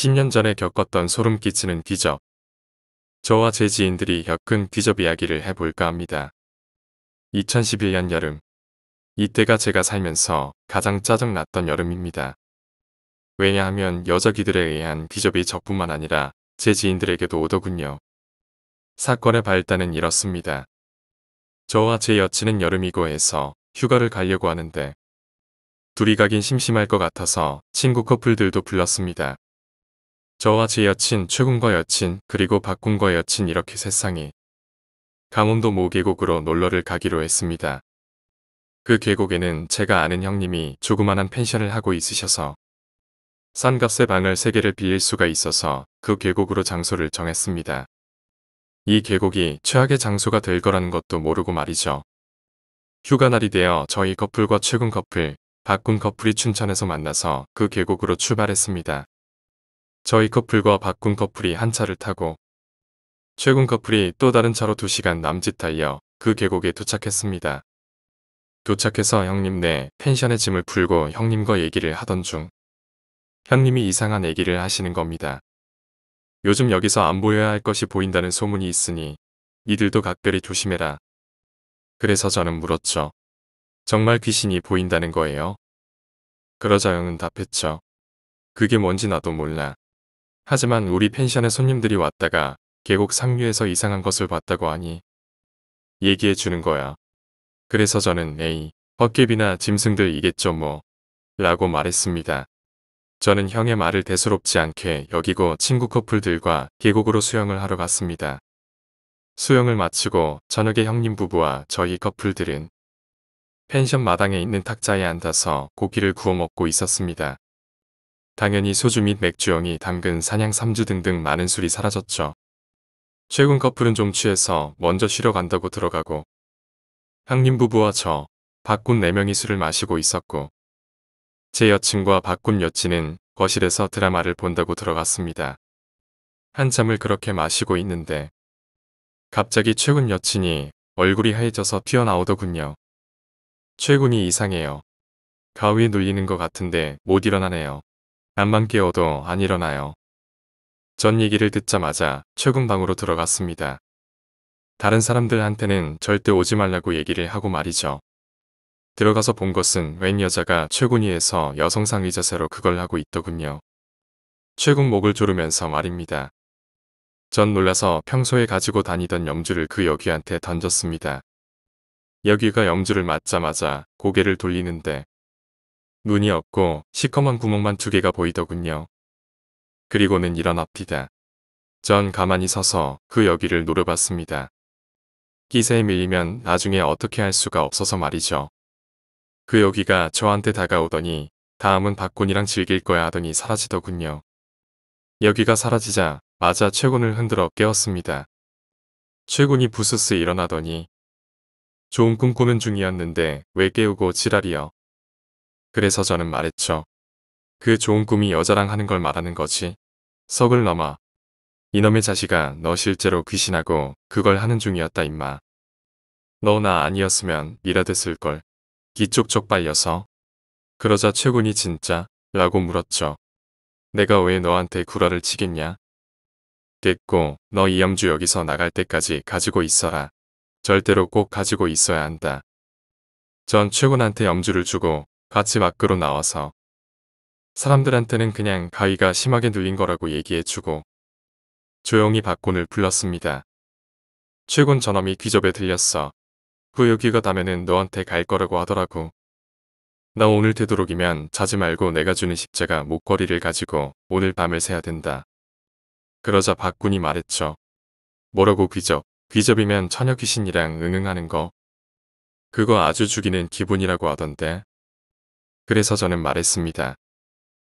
10년 전에 겪었던 소름 끼치는 기적. 저와 제 지인들이 겪은 기적 이야기를 해볼까 합니다. 2011년 여름. 이때가 제가 살면서 가장 짜증났던 여름입니다. 왜냐하면 여자기들에 의한 기접이 저뿐만 아니라 제 지인들에게도 오더군요. 사건의 발단은 이렇습니다. 저와 제 여친은 여름이고 해서 휴가를 가려고 하는데 둘이 가긴 심심할 것 같아서 친구 커플들도 불렀습니다. 저와 제 여친, 최군과 여친, 그리고 박군과 여친 이렇게 세상이 강원도 모 계곡으로 놀러를 가기로 했습니다. 그 계곡에는 제가 아는 형님이 조그만한 펜션을 하고 있으셔서 싼 값에 방을 3개를 빌릴 수가 있어서 그 계곡으로 장소를 정했습니다. 이 계곡이 최악의 장소가 될 거라는 것도 모르고 말이죠. 휴가날이 되어 저희 커플과 최근 커플, 박군 커플이 춘천에서 만나서 그 계곡으로 출발했습니다. 저희 커플과 바꾼 커플이 한 차를 타고 최근 커플이 또 다른 차로 2시간 남짓 달려 그 계곡에 도착했습니다. 도착해서 형님 네 펜션에 짐을 풀고 형님과 얘기를 하던 중 형님이 이상한 얘기를 하시는 겁니다. 요즘 여기서 안 보여야 할 것이 보인다는 소문이 있으니 이들도 각별히 조심해라. 그래서 저는 물었죠. 정말 귀신이 보인다는 거예요? 그러자 형은 답했죠. 그게 뭔지 나도 몰라. 하지만 우리 펜션에 손님들이 왔다가 계곡 상류에서 이상한 것을 봤다고 하니 얘기해 주는 거야. 그래서 저는 에이, 헛개비나 짐승들이겠죠 뭐 라고 말했습니다. 저는 형의 말을 대수롭지 않게 여기고 친구 커플들과 계곡으로 수영을 하러 갔습니다. 수영을 마치고 저녁에 형님 부부와 저희 커플들은 펜션 마당에 있는 탁자에 앉아서 고기를 구워 먹고 있었습니다. 당연히 소주 및맥주형이담근 사냥 삼주 등등 많은 술이 사라졌죠. 최근 커플은 좀 취해서 먼저 쉬러 간다고 들어가고 형님 부부와 저, 박군 4명이 술을 마시고 있었고 제 여친과 박군 여친은 거실에서 드라마를 본다고 들어갔습니다. 한참을 그렇게 마시고 있는데 갑자기 최군 여친이 얼굴이 하얘져서 튀어나오더군요. 최군이 이상해요. 가위에 눌리는 것 같은데 못 일어나네요. 안만 깨워도 안 일어나요. 전 얘기를 듣자마자 최궁방으로 들어갔습니다. 다른 사람들한테는 절대 오지 말라고 얘기를 하고 말이죠. 들어가서 본 것은 웬 여자가 최군이에서 여성상 의자세로 그걸 하고 있더군요. 최군 목을 조르면서 말입니다. 전 놀라서 평소에 가지고 다니던 염주를 그 여귀한테 던졌습니다. 여귀가 염주를 맞자마자 고개를 돌리는데 눈이 없고 시커먼 구멍만 두 개가 보이더군요. 그리고는 일어납디다. 전 가만히 서서 그 여기를 노려봤습니다. 기세에 밀리면 나중에 어떻게 할 수가 없어서 말이죠. 그 여기가 저한테 다가오더니 다음은 박군이랑 즐길 거야 하더니 사라지더군요. 여기가 사라지자 맞아 최군을 흔들어 깨웠습니다. 최군이 부스스 일어나더니 좋은 꿈꾸는 중이었는데 왜 깨우고 지랄이여. 그래서 저는 말했죠. 그 좋은 꿈이 여자랑 하는 걸 말하는 거지. 석을 넘어. 이놈의 자식아 너 실제로 귀신하고 그걸 하는 중이었다 임마. 너 나 아니었으면 미라됐을걸 기쪽쪽 빨려서. 그러자 최군이 진짜? 라고 물었죠. 내가 왜 너한테 구라를 치겠냐? 됐고 너 이염주 여기서 나갈 때까지 가지고 있어라. 절대로 꼭 가지고 있어야 한다. 전 최군한테 염주를 주고 같이 밖으로 나와서 사람들한테는 그냥 가위가 심하게 눌린 거라고 얘기해주고 조용히 박곤을 불렀습니다. 최근전놈이 귀접에 들렸어. 그 여기가 다면은 너한테 갈 거라고 하더라고. 나 오늘 되도록이면 자지 말고 내가 주는 십자가 목걸이를 가지고 오늘 밤을 새야 된다. 그러자 박군이 말했죠. 뭐라고 귀접? 귀접이면 처녀 귀신이랑 응응하는 거. 그거 아주 죽이는 기분이라고 하던데. 그래서 저는 말했습니다.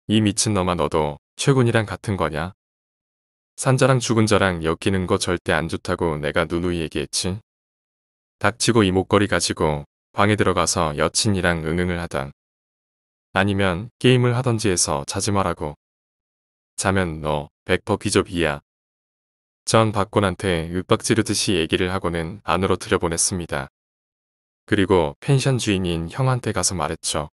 이미친너아 너도 최군이랑 같은 거냐? 산자랑 죽은 자랑 엮이는 거 절대 안 좋다고 내가 누누이 얘기했지. 닥치고 이 목걸이 가지고 방에 들어가서 여친이랑 응응을 하던 아니면 게임을 하던지 해서 자지 말라고. 자면 너 백퍼 귀접이야전 박곤한테 윽박 지르듯이 얘기를 하고는 안으로 들여보냈습니다. 그리고 펜션 주인인 형한테 가서 말했죠.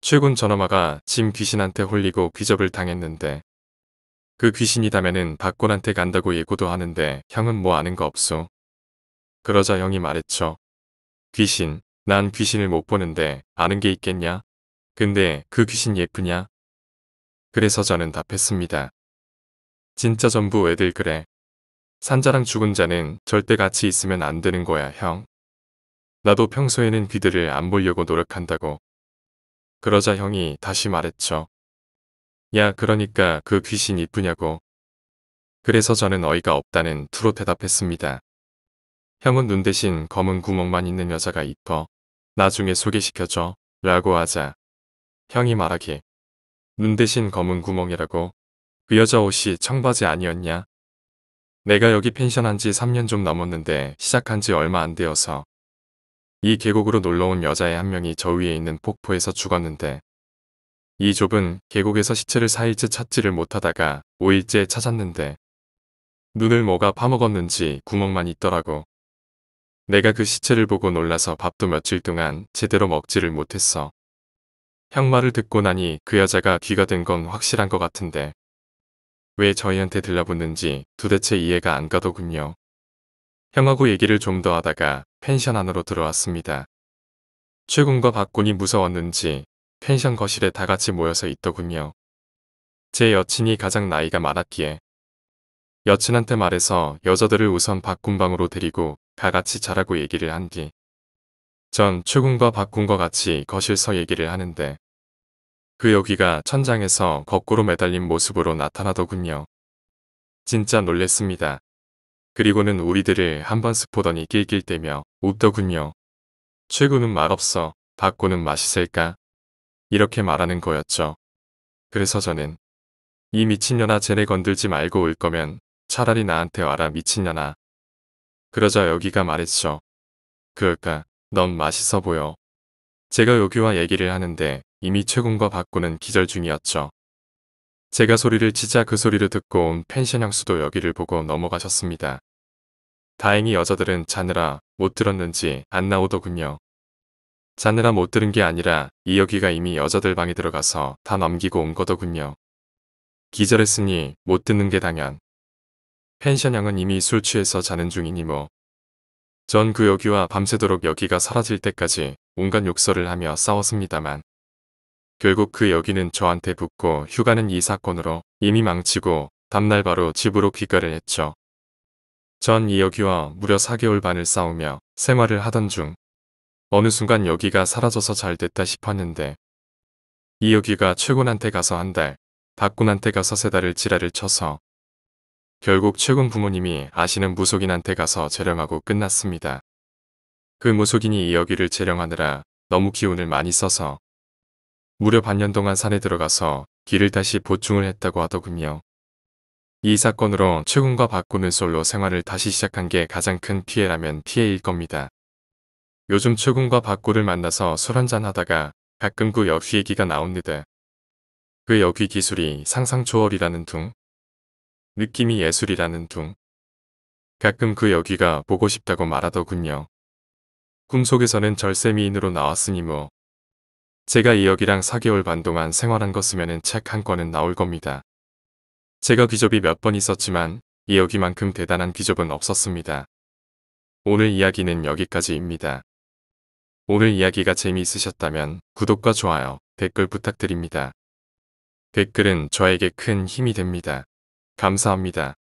최군 전엄마가 짐 귀신한테 홀리고 귀접을 당했는데 그 귀신이다면은 박곤한테 간다고 예고도 하는데 형은 뭐 아는 거 없소. 그러자 형이 말했죠. 귀신, 난 귀신을 못 보는데 아는 게 있겠냐? 근데 그 귀신 예쁘냐? 그래서 저는 답했습니다. 진짜 전부 애들 그래. 산자랑 죽은 자는 절대 같이 있으면 안 되는 거야, 형. 나도 평소에는 귀들을 안 보려고 노력한다고. 그러자 형이 다시 말했죠. 야 그러니까 그 귀신 이쁘냐고. 그래서 저는 어이가 없다는 투로 대답했습니다. 형은 눈 대신 검은 구멍만 있는 여자가 이뻐. 나중에 소개시켜줘. 라고 하자. 형이 말하기. 눈 대신 검은 구멍이라고. 그 여자 옷이 청바지 아니었냐? 내가 여기 펜션 한지 3년 좀 넘었는데 시작한 지 얼마 안 되어서 이 계곡으로 놀러온 여자의한 명이 저 위에 있는 폭포에서 죽었는데 이 좁은 계곡에서 시체를 4일째 찾지를 못하다가 5일째 찾았는데 눈을 뭐가 파먹었는지 구멍만 있더라고. 내가 그 시체를 보고 놀라서 밥도 며칠 동안 제대로 먹지를 못했어. 형 말을 듣고 나니 그 여자가 귀가 된 건 확실한 것 같은데 왜 저희한테 들려붙는지 도대체 이해가 안 가더군요. 형하고 얘기를 좀 더 하다가 펜션 안으로 들어왔습니다. 최군과 박군이 무서웠는지 펜션 거실에 다 같이 모여서 있더군요. 제 여친이 가장 나이가 많았기에 여친한테 말해서 여자들을 우선 박군방으로 데리고 다 같이 자라고 얘기를 한 뒤 전 최군과 박군과 같이 거실서 얘기를 하는데 그 여기가 천장에서 거꾸로 매달린 모습으로 나타나더군요. 진짜 놀랬습니다. 그리고는 우리들을 한 번 스포더니 낄낄대며 웃더군요. 최고는 말없어 바꾸는 맛있을까? 이렇게 말하는 거였죠. 그래서 저는 이 미친년아 쟤네 건들지 말고 올 거면 차라리 나한테 와라 미친년아. 그러자 여기가 말했죠. 그럴까 넌 맛있어 보여. 제가 여기와 얘기를 하는데 이미 최군과 바꾸는 기절 중이었죠. 제가 소리를 치자 그 소리를 듣고 온 펜션 향수도 여기를 보고 넘어가셨습니다. 다행히 여자들은 자느라 못 들었는지 안 나오더군요. 자느라 못 들은 게 아니라 이여기가 이미 여자들 방에 들어가서 다 넘기고 온 거더군요. 기절했으니 못 듣는 게 당연. 펜션형은 이미 술 취해서 자는 중이니 뭐. 전 그 여기와 밤새도록 여기가 사라질 때까지 온갖 욕설을 하며 싸웠습니다만. 결국 그 여기는 저한테 붙고 휴가는 이 사건으로 이미 망치고 다음날 바로 집으로 귀가를 했죠. 전 이여기와 무려 4개월 반을 싸우며 생활을 하던 중 어느 순간 여기가 사라져서 잘 됐다 싶었는데 이여기가 최군한테 가서 한 달, 박군한테 가서 세 달을 지랄을 쳐서 결국 최군 부모님이 아시는 무속인한테 가서 재령하고 끝났습니다. 그 무속인이 이여기를 재령하느라 너무 기운을 많이 써서 무려 반년 동안 산에 들어가서 길을 다시 보충을 했다고 하더군요. 이 사건으로 최군과 바꾸는 솔로 생활을 다시 시작한 게 가장 큰 피해라면 피해일 겁니다. 요즘 최군과 바꾸를 만나서 술 한잔 하다가 가끔 그 여귀 얘기가 나옵니다. 그 여귀 기술이 상상초월이라는 둥, 느낌이 예술이라는 둥, 가끔 그 여귀가 보고 싶다고 말하더군요. 꿈속에서는 절세미인으로 나왔으니 뭐 제가 이역이랑 4개월 반 동안 생활한 것으면은책 한 권은 나올 겁니다. 제가 귀접이몇 번 있었지만 이 여기만큼 대단한 귀접은 없었습니다. 오늘 이야기는 여기까지입니다. 오늘 이야기가 재미있으셨다면 구독과 좋아요, 댓글 부탁드립니다. 댓글은 저에게 큰 힘이 됩니다. 감사합니다.